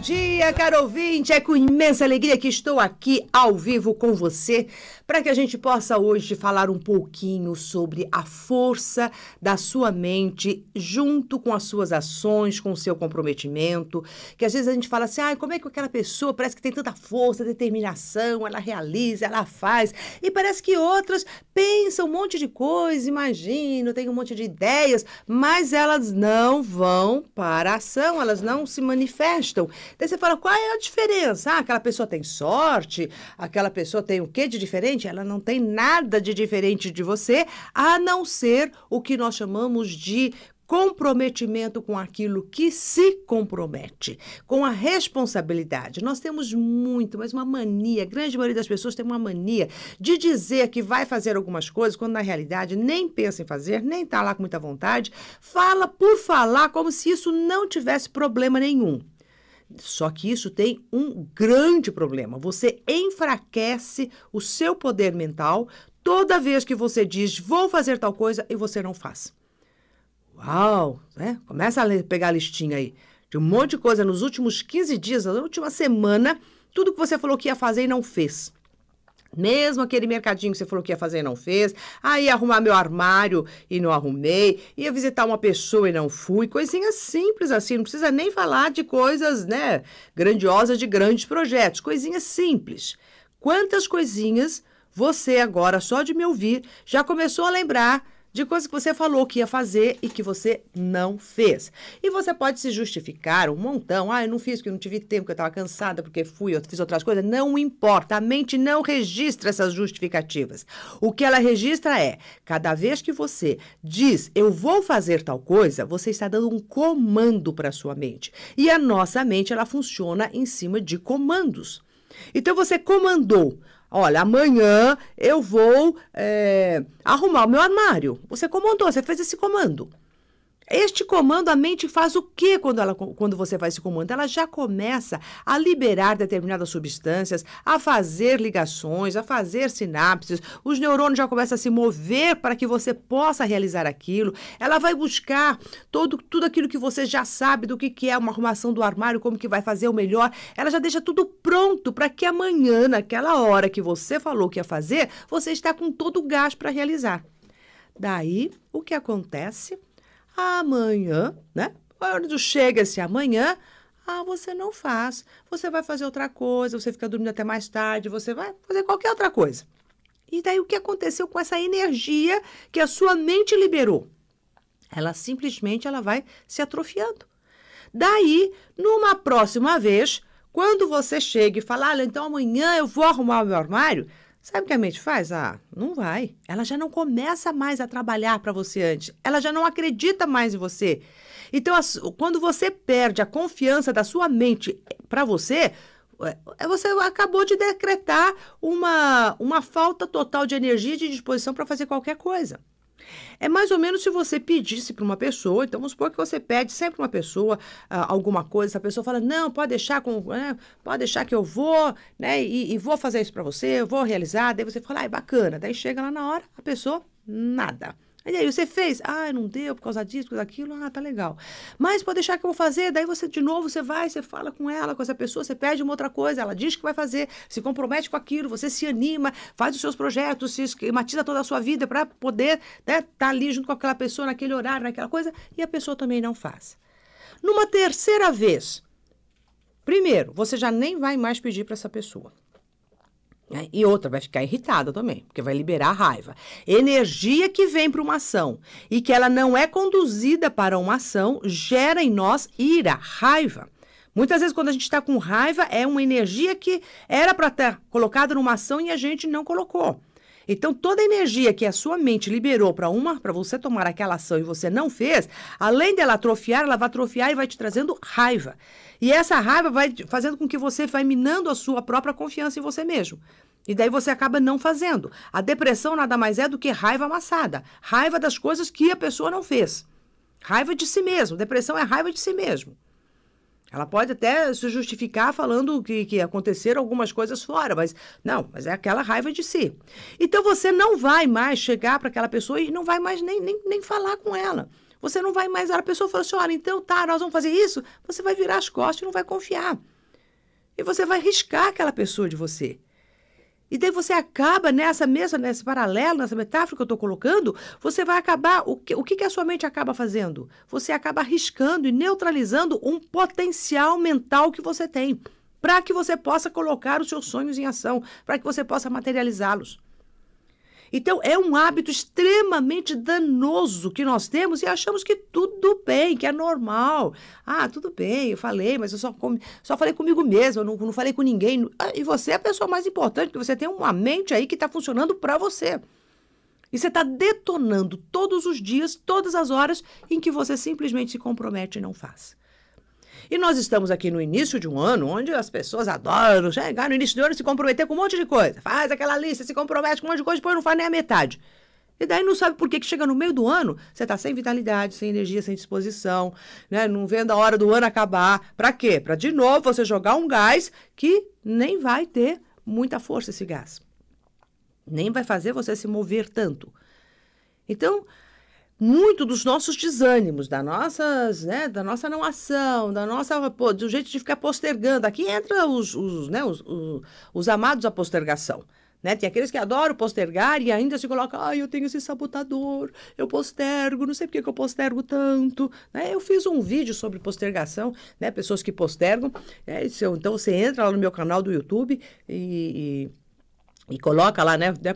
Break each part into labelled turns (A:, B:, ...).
A: dia, caro ouvinte. É com imensa alegria que estou aqui ao vivo com você para que a gente possa hoje falar um pouquinho sobre a força da sua mente junto com as suas ações, com o seu comprometimento. Que às vezes a gente fala assim: ah, como é que aquela pessoa parece que tem tanta força, determinação, ela realiza, ela faz. E parece que outras pensam um monte de coisa, imaginam, têm um monte de ideias, mas elas não vão para a ação, elas não se manifestam. Daí você fala, qual é a diferença? Ah, aquela pessoa tem sorte, aquela pessoa tem o que de diferente? Ela não tem nada de diferente de você, a não ser o que nós chamamos de comprometimento com aquilo que se compromete, com a responsabilidade. Nós temos muito, mas uma mania, a grande maioria das pessoas tem uma mania de dizer que vai fazer algumas coisas quando na realidade nem pensa em fazer, nem está lá com muita vontade, fala por falar como se isso não tivesse problema nenhum. Só que isso tem um grande problema. Você enfraquece o seu poder mental toda vez que você diz vou fazer tal coisa e você não faz. Uau! Né? Começa a pegar a listinha aí de um monte de coisa nos últimos 15 dias, na última semana, tudo que você falou que ia fazer e não fez. Mesmo aquele mercadinho que você falou que ia fazer e não fez, aí ia arrumar meu armário e não arrumei, ia visitar uma pessoa e não fui, coisinhas simples assim, não precisa nem falar de coisas, né, grandiosas de grandes projetos, coisinhas simples. Quantas coisinhas você agora só de me ouvir já começou a lembrar de coisas que você falou que ia fazer e que você não fez. E você pode se justificar um montão. Ah, eu não fiz porque não tive tempo, porque eu estava cansada, porque fui, eu fiz outras coisas. Não importa. A mente não registra essas justificativas. O que ela registra é: cada vez que você diz eu vou fazer tal coisa, você está dando um comando para a sua mente. E a nossa mente, ela funciona em cima de comandos. Então você comandou. Olha, amanhã eu vou é, arrumar o meu armário. Você comandou, você fez esse comando. Este comando, a mente faz o que quando, ela, quando você faz esse comando? Ela já começa a liberar determinadas substâncias, a fazer ligações, a fazer sinapses, os neurônios já começam a se mover para que você possa realizar aquilo. Ela vai buscar todo, tudo aquilo que você já sabe do que, que é uma arrumação do armário, como que vai fazer o melhor. Ela já deixa tudo pronto para que amanhã, naquela hora que você falou que ia fazer, você está com todo o gás para realizar. Daí, o que acontece? Amanhã, né? Quando chega esse amanhã, ah, você não faz. Você vai fazer outra coisa, você fica dormindo até mais tarde, você vai fazer qualquer outra coisa. E daí o que aconteceu com essa energia que a sua mente liberou? Ela simplesmente ela vai se atrofiando. Daí, numa próxima vez, quando você chega e fala, ah, então amanhã eu vou arrumar o meu armário, Sabe o que a mente faz? Ah, não vai. Ela já não começa mais a trabalhar para você antes. Ela já não acredita mais em você. Então, quando você perde a confiança da sua mente para você, é, é, você acabou de decretar uma, uma falta total de energia e de disposição para fazer qualquer coisa. É mais ou menos se você pedisse para uma pessoa, então vamos supor que você pede sempre uma pessoa ah, alguma coisa, a pessoa fala, não, pode deixar com, né, pode deixar que eu vou, né, e, e vou fazer isso para você, eu vou realizar, daí você fala, ah, é bacana, daí chega lá na hora, a pessoa, nada. E aí, você fez? Ah, não deu por causa disso, por causa daquilo. Ah, tá legal. Mas pode deixar que eu vou fazer. Daí você, de novo, você vai, você fala com ela, com essa pessoa, você pede uma outra coisa, ela diz que vai fazer, se compromete com aquilo, você se anima, faz os seus projetos, se esquematiza toda a sua vida para poder estar né, tá ali junto com aquela pessoa, naquele horário, naquela coisa, e a pessoa também não faz. Numa terceira vez, primeiro, você já nem vai mais pedir para essa pessoa. Né? E outra, vai ficar irritada também, porque vai liberar a raiva. Energia que vem para uma ação e que ela não é conduzida para uma ação gera em nós ira, raiva. Muitas vezes, quando a gente está com raiva, é uma energia que era para estar tá colocada numa ação e a gente não colocou. Então, toda a energia que a sua mente liberou para uma, para você tomar aquela ação e você não fez, além dela atrofiar, ela vai atrofiar e vai te trazendo raiva. E essa raiva vai fazendo com que você vai minando a sua própria confiança em você mesmo. E daí você acaba não fazendo. A depressão nada mais é do que raiva amassada, raiva das coisas que a pessoa não fez. Raiva de si mesmo. Depressão é raiva de si mesmo. Ela pode até se justificar falando que, que aconteceram algumas coisas fora, mas não, mas é aquela raiva de si. Então você não vai mais chegar para aquela pessoa e não vai mais nem, nem, nem falar com ela. Você não vai mais. A pessoa fala assim: olha, então tá, nós vamos fazer isso. Você vai virar as costas e não vai confiar. E você vai riscar aquela pessoa de você. E daí você acaba nessa mesma, nesse paralelo, nessa metáfora que eu estou colocando, você vai acabar. O que, o que a sua mente acaba fazendo? Você acaba arriscando e neutralizando um potencial mental que você tem, para que você possa colocar os seus sonhos em ação, para que você possa materializá-los. Então, é um hábito extremamente danoso que nós temos e achamos que tudo bem, que é normal. Ah, tudo bem, eu falei, mas eu só, com, só falei comigo mesmo, eu não, não falei com ninguém. Ah, e você é a pessoa mais importante, porque você tem uma mente aí que está funcionando para você. E você está detonando todos os dias, todas as horas em que você simplesmente se compromete e não faz. E nós estamos aqui no início de um ano, onde as pessoas adoram chegar no início do ano e se comprometer com um monte de coisa. Faz aquela lista, se compromete com um monte de coisa, depois não faz nem a metade. E daí não sabe por que, que chega no meio do ano, você está sem vitalidade, sem energia, sem disposição, né? não vendo a hora do ano acabar. Para quê? Para de novo você jogar um gás que nem vai ter muita força esse gás. Nem vai fazer você se mover tanto. Então, muito dos nossos desânimos, da, nossas, né, da nossa não ação, da nossa, pô, do jeito de ficar postergando. Aqui entra os, os, né, os, os, os amados à postergação. Né? Tem aqueles que adoram postergar e ainda se colocam, ah, eu tenho esse sabotador, eu postergo, não sei por que eu postergo tanto. Né? Eu fiz um vídeo sobre postergação, né? pessoas que postergam. Né? Então você entra lá no meu canal do YouTube e, e e coloca lá, né, né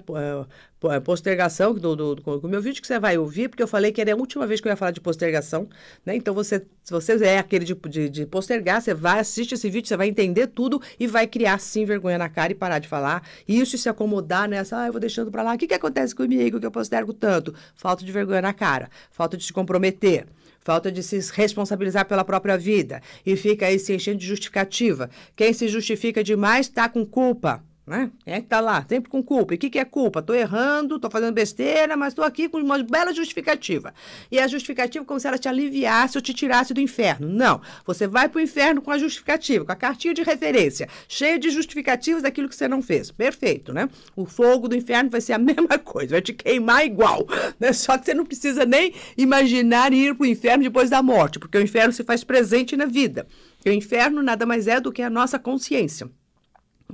A: é, é, postergação do, do, do, meu vídeo que você vai ouvir, porque eu falei que era a última vez que eu ia falar de postergação, né? Então, você, se você é aquele de, tipo de, de postergar, você vai, assistir esse vídeo, você vai entender tudo e vai criar, sim, vergonha na cara e parar de falar. E isso se acomodar nessa, ah, eu vou deixando pra lá, o que, que acontece comigo que eu postergo tanto? Falta de vergonha na cara, falta de se comprometer falta de se responsabilizar pela própria vida e fica aí se enchendo de justificativa. Quem se justifica demais está com culpa né? Quem é que tá lá? Sempre com culpa. E o que, que é culpa? Tô errando, tô fazendo besteira, mas tô aqui com uma bela justificativa. E a justificativa é como se ela te aliviasse ou te tirasse do inferno. Não. Você vai pro inferno com a justificativa, com a cartinha de referência, cheia de justificativas daquilo que você não fez. Perfeito, né? O fogo do inferno vai ser a mesma coisa, vai te queimar igual. Né? Só que você não precisa nem imaginar ir pro inferno depois da morte, porque o inferno se faz presente na vida. E o inferno nada mais é do que a nossa consciência.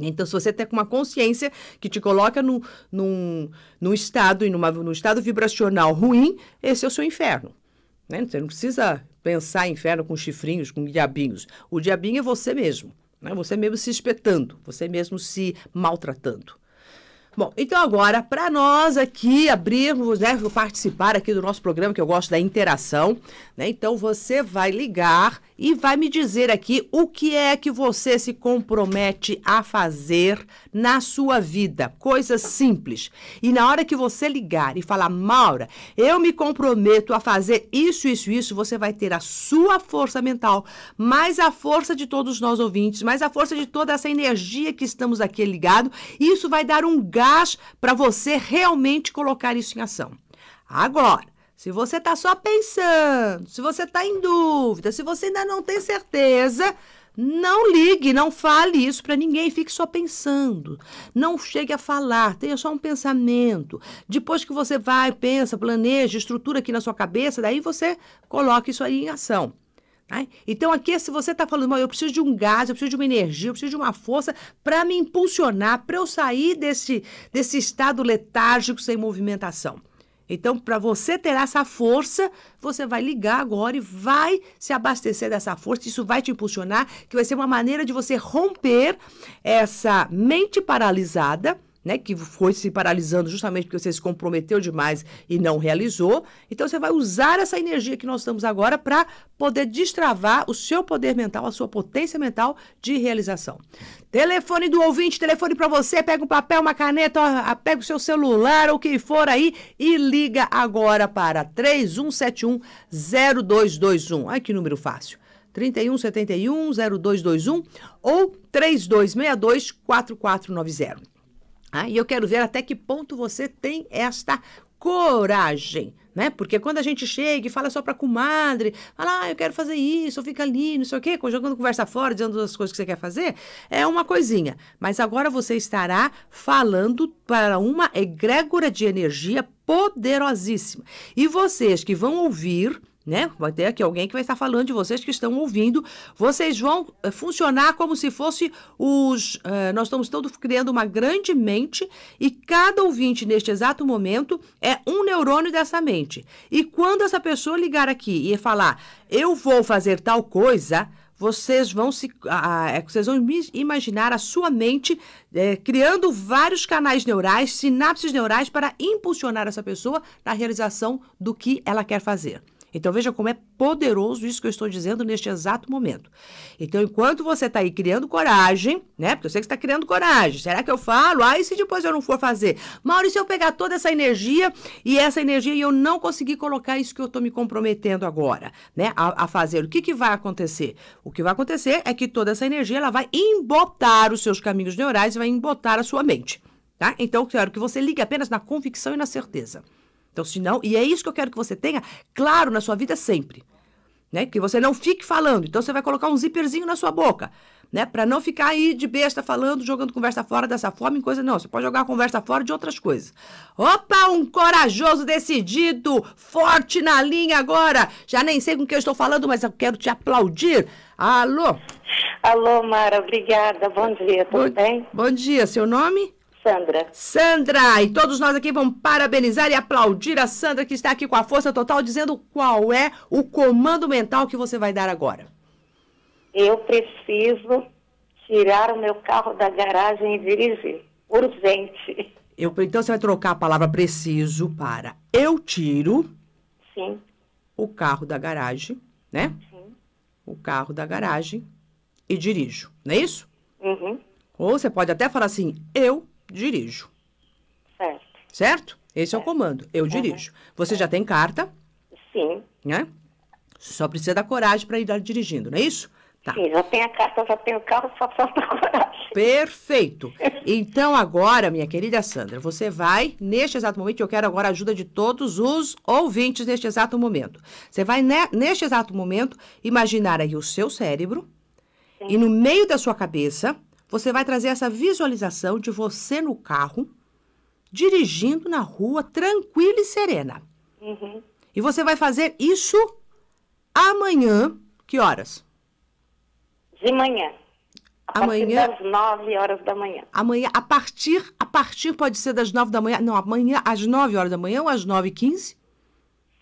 A: Então, se você tem tá uma consciência que te coloca no, num, num estado e num estado vibracional ruim, esse é o seu inferno. Né? Você não precisa pensar em inferno com chifrinhos, com diabinhos. O diabinho é você mesmo. Né? Você mesmo se espetando, você mesmo se maltratando. Bom, então agora, para nós aqui abrirmos, né, participar aqui do nosso programa, que eu gosto da interação, né? Então você vai ligar e vai me dizer aqui o que é que você se compromete a fazer na sua vida. Coisas simples. E na hora que você ligar e falar, Maura, eu me comprometo a fazer isso, isso, isso, você vai ter a sua força mental, mais a força de todos nós ouvintes, mais a força de toda essa energia que estamos aqui ligado. Isso vai dar um gás para você realmente colocar isso em ação. Agora, se você está só pensando, se você está em dúvida, se você ainda não tem certeza, não ligue, não fale isso para ninguém, fique só pensando. Não chegue a falar, tenha só um pensamento. Depois que você vai, pensa, planeja, estrutura aqui na sua cabeça, daí você coloca isso aí em ação. Tá? Então, aqui, se você está falando, eu preciso de um gás, eu preciso de uma energia, eu preciso de uma força para me impulsionar, para eu sair desse, desse estado letárgico sem movimentação. Então, para você ter essa força, você vai ligar agora e vai se abastecer dessa força. Isso vai te impulsionar, que vai ser uma maneira de você romper essa mente paralisada né, que foi se paralisando justamente porque você se comprometeu demais e não realizou. Então você vai usar essa energia que nós estamos agora para poder destravar o seu poder mental, a sua potência mental de realização. Telefone do ouvinte, telefone para você, pega um papel, uma caneta, ó, pega o seu celular ou o que for aí e liga agora para 3171 0221. Ai que número fácil. 3171 0221 ou 3262 4490. Ah, e eu quero ver até que ponto você tem esta coragem, né? Porque quando a gente chega e fala só para comadre, fala, ah, eu quero fazer isso, fica ali, não sei o quê, jogando conversa fora, dizendo as coisas que você quer fazer, é uma coisinha. Mas agora você estará falando para uma egrégora de energia poderosíssima. E vocês que vão ouvir, né? Vai ter aqui alguém que vai estar falando de vocês que estão ouvindo. Vocês vão eh, funcionar como se fosse os. Uh, nós estamos todos criando uma grande mente e cada ouvinte neste exato momento é um neurônio dessa mente. E quando essa pessoa ligar aqui e falar, eu vou fazer tal coisa, vocês vão se ah, vocês vão imaginar a sua mente eh, criando vários canais neurais, sinapses neurais para impulsionar essa pessoa na realização do que ela quer fazer. Então veja como é poderoso isso que eu estou dizendo neste exato momento. Então, enquanto você está aí criando coragem, né? Porque eu sei que está criando coragem. Será que eu falo? Ah, e se depois eu não for fazer? Mauro, se eu pegar toda essa energia e essa energia e eu não conseguir colocar isso que eu estou me comprometendo agora, né? A, a, fazer, o que, que vai acontecer? O que vai acontecer é que toda essa energia ela vai embotar os seus caminhos neurais e vai embotar a sua mente. Tá? Então, quero que você ligue apenas na convicção e na certeza. Então, se não, e é isso que eu quero que você tenha claro na sua vida sempre. Né? Que você não fique falando. Então, você vai colocar um zíperzinho na sua boca, né? Para não ficar aí de besta falando, jogando conversa fora dessa forma em coisa. Não, você pode jogar a conversa fora de outras coisas. Opa, um corajoso decidido, forte na linha agora. Já nem sei com quem eu estou falando, mas eu quero te aplaudir. Alô? Alô, Mara, obrigada. Bom dia, tudo bom, bem? Bom dia, seu nome? Sandra. Sandra, e todos nós aqui vamos parabenizar e aplaudir a Sandra que está aqui com a força total, dizendo qual é o comando mental que você vai dar agora. Eu
B: preciso tirar o meu carro da garagem e dirigir. Urgente.
A: Eu, então você vai trocar a palavra preciso para eu tiro. Sim. O carro da garagem, né? Sim. O carro da garagem e dirijo, não é isso? Uhum. Ou você pode até falar assim: eu dirijo. Certo. Certo? Esse certo. é o comando. Eu dirijo. Você já tem carta? Sim. Né? Só precisa da coragem para ir dar dirigindo, não é isso? Tá. Sim, já tenho a carta, já tenho o carro, só falta coragem. Perfeito. Então, agora, minha querida Sandra, você vai, neste exato momento, eu quero agora a ajuda de todos os ouvintes neste exato momento. Você vai, ne, né, neste exato momento, imaginar aí o seu cérebro Sim. e no meio da sua cabeça você vai trazer essa visualização de você no carro, dirigindo na rua, tranquila e serena. Uhum. E você vai fazer isso amanhã. Que horas? De manhã. A amanhã das
B: 9 horas da manhã.
A: Amanhã, a partir, a partir pode ser das 9 da manhã. Não, amanhã às 9 horas da manhã ou às 9 e 15?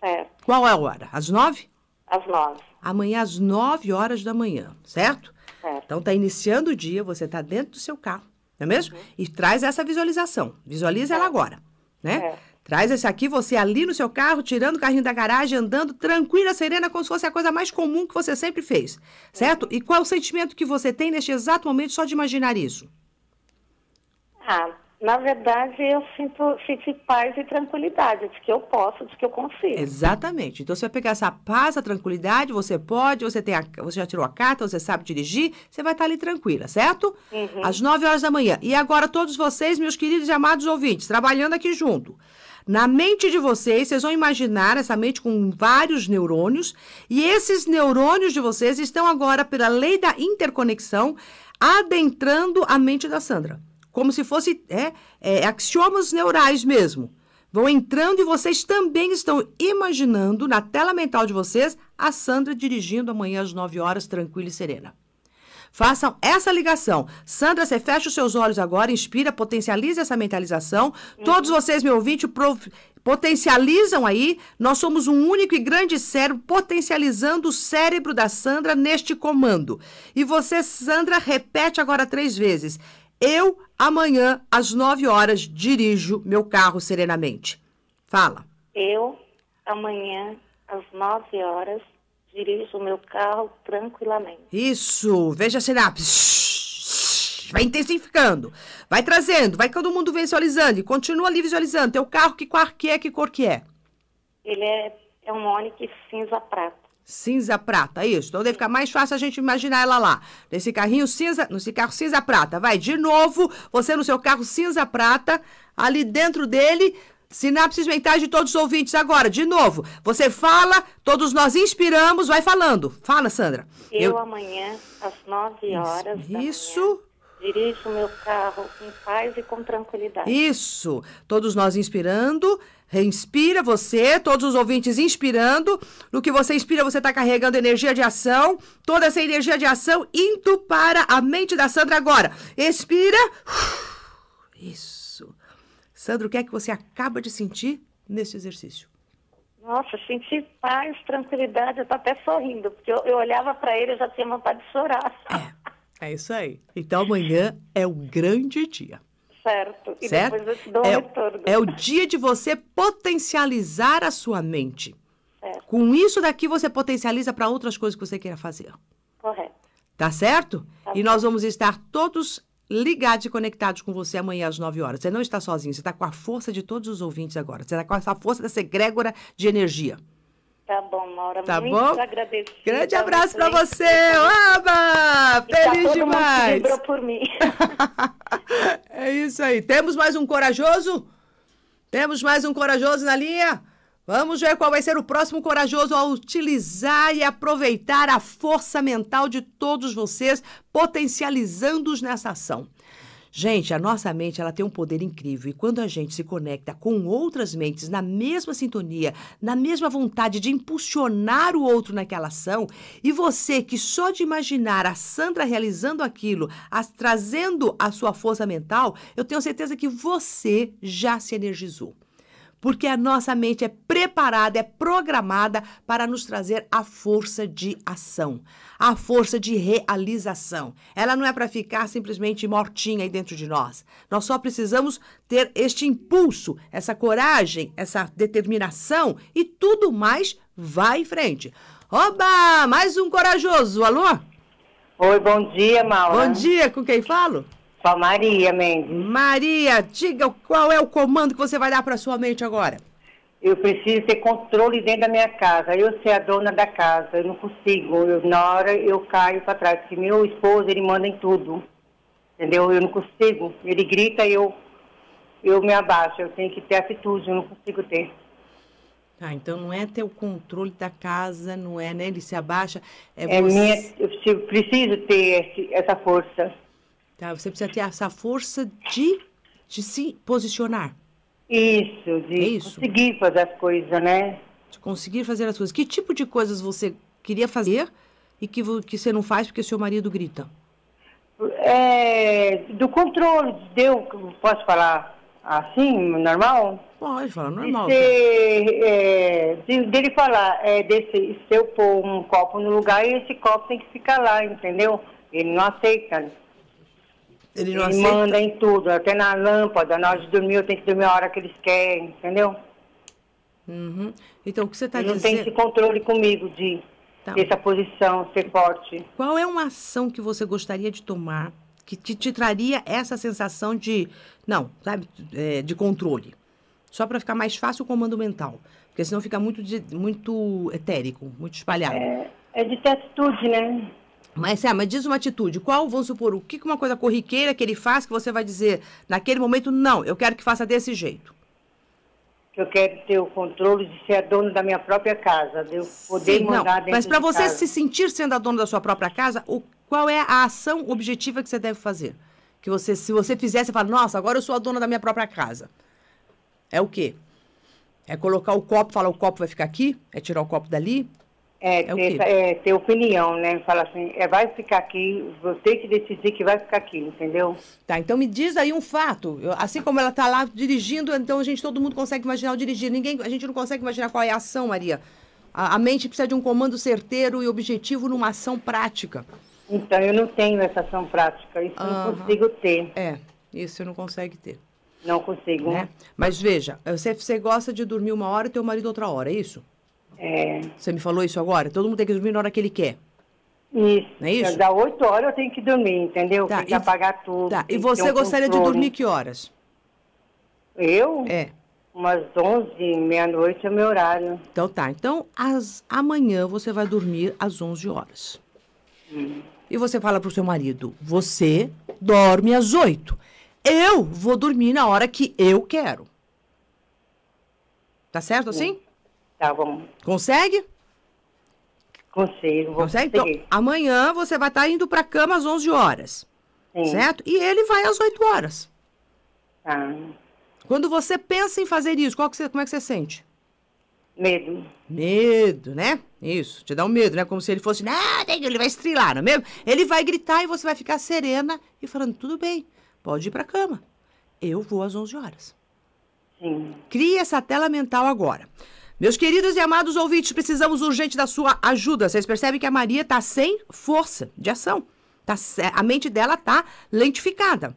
A: Certo. Qual é a hora? Às 9? Às 9. Amanhã às 9 horas da manhã, certo? Certo. Então, está iniciando o dia, você está dentro do seu carro, não é mesmo? Uhum. E traz essa visualização. Visualiza ela agora, né? Traz esse aqui, você ali no seu carro, tirando o carrinho da garagem, andando tranquila, serena, como se fosse a coisa mais comum que você sempre fez, certo? Uhum. E qual o sentimento que você tem neste exato momento só de imaginar isso? Ah, na
B: verdade, eu sinto, senti paz e tranquilidade, de que eu posso, de que eu consigo.
A: Exatamente. Então, você vai pegar essa paz, a tranquilidade, você pode, você, tem a, você já tirou a carta, você sabe dirigir, você vai estar ali tranquila, certo? Uhum. Às 9 horas da manhã. E agora, todos vocês, meus queridos e amados ouvintes, trabalhando aqui junto. Na mente de vocês, vocês vão imaginar essa mente com vários neurônios, e esses neurônios de vocês estão agora, pela lei da interconexão, adentrando a mente da Sandra como se fosse é, é, axiomas neurais mesmo. Vão entrando e vocês também estão imaginando na tela mental de vocês a Sandra dirigindo amanhã às 9 horas, tranquila e serena. Façam essa ligação. Sandra, você fecha os seus olhos agora, inspira, potencializa essa mentalização. Uhum. Todos vocês, meu ouvinte, prof... potencializam aí. Nós somos um único e grande cérebro, potencializando o cérebro da Sandra neste comando. E você, Sandra, repete agora três vezes. Eu, amanhã, às 9 horas, dirijo meu carro serenamente. Fala.
B: Eu, amanhã, às 9 horas, dirijo meu carro tranquilamente.
A: Isso, veja a sinapse. Vai intensificando, vai trazendo, vai todo mundo visualizando e continua ali visualizando. Teu carro, que cor que é, que cor que é?
B: Ele é, é um
A: Onix cinza prata cinza prata, é isso. Então deve ficar mais fácil a gente imaginar ela lá. Nesse carrinho cinza, nesse carro cinza prata. Vai, de novo, você no seu carro cinza prata, ali dentro dele, sinapses mentais de todos os ouvintes agora. De novo, você fala, todos nós inspiramos, vai falando. Fala, Sandra. Eu, Eu...
B: amanhã, às 9 horas. Isso. Manhã, dirijo meu carro em paz e com tranquilidade.
A: Isso. Todos nós inspirando. Inspira você, todos os ouvintes inspirando. No que você inspira, você está carregando energia de ação. Toda essa energia de ação indo para a mente da Sandra agora. Expira. Isso. Sandra, o que é que você acaba de sentir nesse exercício?
B: Nossa, senti paz, tranquilidade. Eu estou até sorrindo, porque eu, eu olhava para ele e já tinha vontade de chorar.
A: É, é isso aí. Então amanhã é um grande dia.
B: Certo. E certo? depois eu dou é, um retorno.
A: É o dia de você potencializar a sua mente. Certo. Com isso daqui você potencializa para outras coisas que você queira fazer. Correto. Tá certo? Tá e nós vamos estar todos ligados e conectados com você amanhã às 9 horas. Você não está sozinho, você está com a força de todos os ouvintes agora. Você está com essa força dessa egrégora de energia.
B: Tá bom, Laura. Tá muito bom? agradecida. Grande abraço para você,
A: Aba! Tá Feliz tá demais! Mundo por mim. é isso aí. Temos mais um corajoso? Temos mais um corajoso na linha? Vamos ver qual vai ser o próximo corajoso a utilizar e aproveitar a força mental de todos vocês, potencializando-os nessa ação. Gente, a nossa mente ela tem um poder incrível e quando a gente se conecta com outras mentes na mesma sintonia, na mesma vontade de impulsionar o outro naquela ação, e você que só de imaginar a Sandra realizando aquilo, as, trazendo a sua força mental, eu tenho certeza que você já se energizou porque a nossa mente é preparada, é programada para nos trazer a força de ação a força de realização. Ela não é para ficar simplesmente mortinha aí dentro de nós. Nós só precisamos ter este impulso, essa coragem, essa determinação e tudo mais vai em frente. Oba! Mais um corajoso. Alô? Oi, bom dia, Mauro. Bom dia, com quem falo? Com a Maria Mendes. Maria, diga qual é o comando que você vai dar para sua mente agora. Eu preciso ter controle dentro da minha
B: casa, eu ser a dona da casa, eu não consigo. Eu, na hora eu caio para trás, porque meu esposo, ele manda em tudo, entendeu? Eu não consigo. Ele grita e eu, eu me abaixo, eu tenho que ter atitude, eu não consigo ter.
A: Tá, então não é ter o controle da casa, não é, né? Ele se abaixa. É, é você... minha, eu preciso ter esse, essa força. Tá, você precisa ter essa força de, de se posicionar. Isso, de é isso? conseguir fazer as coisas, né? De conseguir fazer as coisas. Que tipo de coisas você queria fazer e que, que você não faz porque seu marido grita?
B: É, do controle, deu, posso falar assim, normal? Pode falar normal. De ser, é, de, dele falar, é, desse, se eu pôr um copo no lugar, esse copo tem que ficar lá, entendeu? Ele não aceita.
A: Ele não ele manda
B: em tudo, até na lâmpada, na hora de dormir, eu tenho que dormir a hora que eles querem, entendeu?
A: Uhum. Então, o que você está dizendo... Não tem esse
B: controle comigo de tá. essa posição, ser forte.
A: Qual é uma ação que você gostaria de tomar que te, te traria essa sensação de, não, sabe, é, de controle? Só para ficar mais fácil o comando mental. Porque senão fica muito, de, muito etérico, muito espalhado. É, é de ter atitude, né? Mas, ah, mas diz uma atitude. Qual, vamos supor, o que uma coisa corriqueira que ele faz que você vai dizer naquele momento, não, eu quero que faça desse jeito?
B: Eu quero ter o controle de ser a dona da minha própria casa, de eu poder Sim, mandar não, dentro Mas para de você casa. se
A: sentir sendo a dona da sua própria casa, o, qual é a ação objetiva que você deve fazer? Que você, se você fizesse você fala, nossa, agora eu sou a dona da minha própria casa. É o quê? É colocar o copo, falar o copo vai ficar aqui? É tirar o copo dali? É, é, ter, é, ter, opinião, né? Falar assim, é, vai ficar aqui, você que decidir que vai ficar aqui, entendeu? Tá, então me diz aí um fato. Eu, assim como ela está lá dirigindo, então a gente, todo mundo consegue imaginar o dirigir. Ninguém, a gente não consegue imaginar qual é a ação, Maria. A, a mente precisa de um comando certeiro e objetivo numa ação prática. Então, eu não
B: tenho essa ação prática, isso uhum. não consigo ter. É, isso eu não consegue ter. Não consigo.
A: Né? Mas veja, você, você gosta de dormir uma hora e teu marido outra hora, é isso? É. Você me falou isso agora? Todo mundo tem que dormir na hora que ele quer. Isso. Não é isso? Dá 8 horas eu tenho que dormir, entendeu? Tá, tem que e, apagar tudo. Tá. E você um gostaria controle. de dormir que horas?
B: Eu? É. Umas 11, meia-noite é o meu horário.
A: Então tá. Então, as amanhã você vai dormir às 11 horas. Hum. E você fala pro seu marido, você dorme às 8. Eu vou dormir na hora que eu quero. Tá certo assim? Hum. Tá vamos. Consegue? Consigo. Consegue? Então, amanhã você vai estar tá indo para a cama às 11 horas. Sim. Certo? E ele vai às 8 horas. Tá. Quando você pensa em fazer isso, qual que você, como é que você sente? Medo. Medo, né? Isso, te dá um medo, né? Como se ele fosse, ah, ele vai estrilar, não é mesmo? Ele vai gritar e você vai ficar serena e falando, tudo bem, pode ir para cama. Eu vou às 11 horas. Sim. Cria essa tela mental agora. Meus queridos e amados ouvintes, precisamos urgente da sua ajuda. Vocês percebem que a Maria está sem força de ação. Tá, a mente dela está lentificada.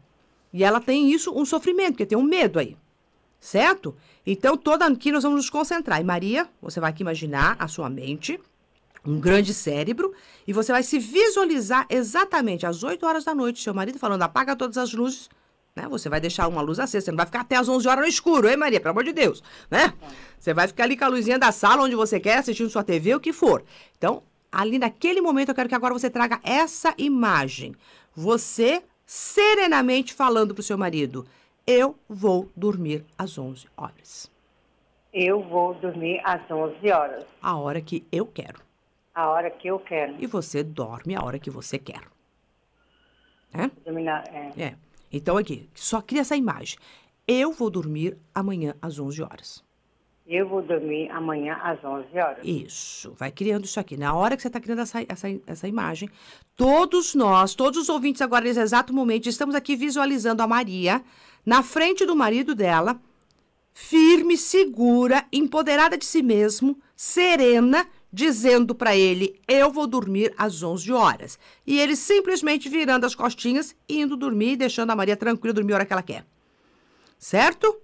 A: E ela tem isso, um sofrimento, porque tem um medo aí. Certo? Então, toda aqui nós vamos nos concentrar. E Maria, você vai aqui imaginar a sua mente, um grande cérebro, e você vai se visualizar exatamente às 8 horas da noite, seu marido falando, apaga todas as luzes, né? Você vai deixar uma luz acesa, você não vai ficar até as 11 horas no escuro, hein, Maria? Pelo amor de Deus, né? Você vai ficar ali com a luzinha da sala, onde você quer, assistindo sua TV, o que for. Então, ali naquele momento, eu quero que agora você traga essa imagem. Você serenamente falando pro seu marido: Eu vou dormir às 11 horas.
B: Eu vou dormir às 11 horas.
A: A hora que eu quero.
B: A hora que eu quero. E
A: você dorme a hora que você quer. É? é. é. Então, aqui, só cria essa imagem. Eu vou dormir amanhã às 11 horas.
B: Eu vou dormir amanhã às 11 horas.
A: Isso, vai criando isso aqui. Na hora que você está criando essa, essa, essa imagem, todos nós, todos os ouvintes agora nesse exato momento, estamos aqui visualizando a Maria na frente do marido dela, firme, segura, empoderada de si mesmo, serena, dizendo para ele: Eu vou dormir às 11 horas. E ele simplesmente virando as costinhas, indo dormir, deixando a Maria tranquila dormir a hora que ela quer. Certo?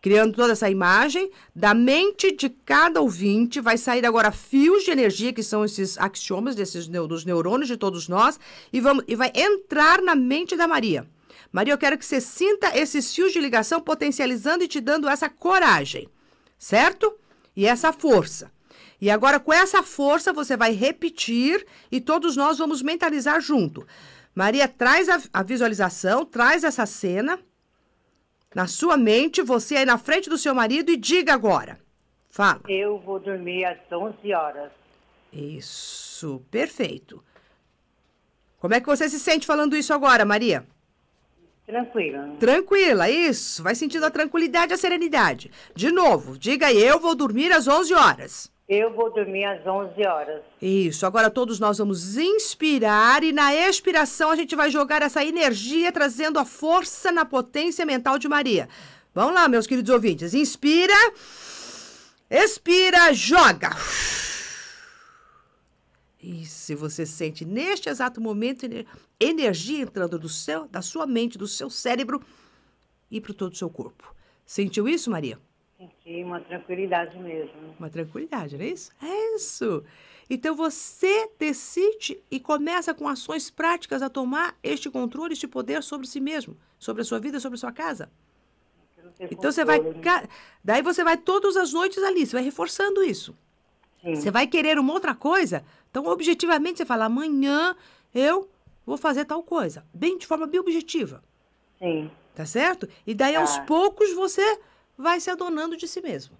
A: Criando toda essa imagem, da mente de cada ouvinte vai sair agora fios de energia, que são esses axiomas desses, dos neurônios de todos nós, e, vamos, e vai entrar na mente da Maria. Maria, eu quero que você sinta esses fios de ligação potencializando e te dando essa coragem, certo? E essa força. E agora, com essa força, você vai repetir e todos nós vamos mentalizar junto. Maria, traz a, a visualização, traz essa cena na sua mente, você aí na frente do seu marido e diga agora. Fala.
B: Eu vou dormir às 11
A: horas. Isso, perfeito. Como é que você se sente falando isso agora, Maria?
B: Tranquila.
A: Tranquila, isso. Vai sentindo a tranquilidade e a serenidade. De novo, diga aí, eu vou dormir às 11 horas. Eu vou dormir às
B: 11 horas.
A: Isso. Agora todos nós vamos inspirar e na expiração a gente vai jogar essa energia trazendo a força na potência mental de Maria. Vamos lá, meus queridos ouvintes. Inspira, expira, joga. E se você sente neste exato momento energia entrando do seu, da sua mente, do seu cérebro e para todo o seu corpo. Sentiu isso, Maria?
B: Senti uma tranquilidade mesmo.
A: Uma tranquilidade, não é isso? É isso. Então você decide e começa com ações práticas a tomar este controle, este poder sobre si mesmo, sobre a sua vida, sobre a sua casa. Então você vai. Daí você vai todas as noites ali, você vai reforçando isso. Sim. Você vai querer uma outra coisa? Então, objetivamente, você fala: amanhã eu vou fazer tal coisa. Bem de forma bem objetiva. Sim. Tá certo? E daí, tá. aos poucos, você vai se adonando de si mesmo.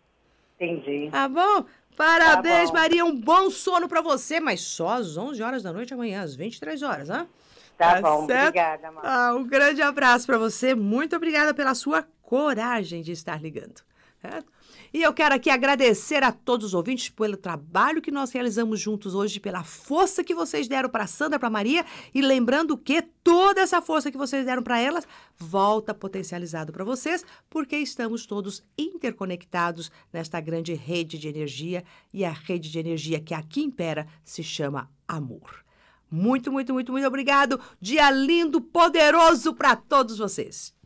A: Entendi. Tá bom? Parabéns, tá bom. Maria. Um bom sono para você, mas só às 11 horas da noite amanhã, às 23 horas, né? Tá, tá bom, certo? obrigada, Márcia. Ah, um grande abraço para você. Muito obrigada pela sua coragem de estar ligando. Certo? E eu quero aqui agradecer a todos os ouvintes pelo trabalho que nós realizamos juntos hoje, pela força que vocês deram para Sandra, para Maria. E lembrando que toda essa força que vocês deram para elas volta potencializado para vocês, porque estamos todos interconectados nesta grande rede de energia. E a rede de energia que aqui impera se chama amor. Muito, muito, muito, muito obrigado. Dia lindo, poderoso para todos vocês.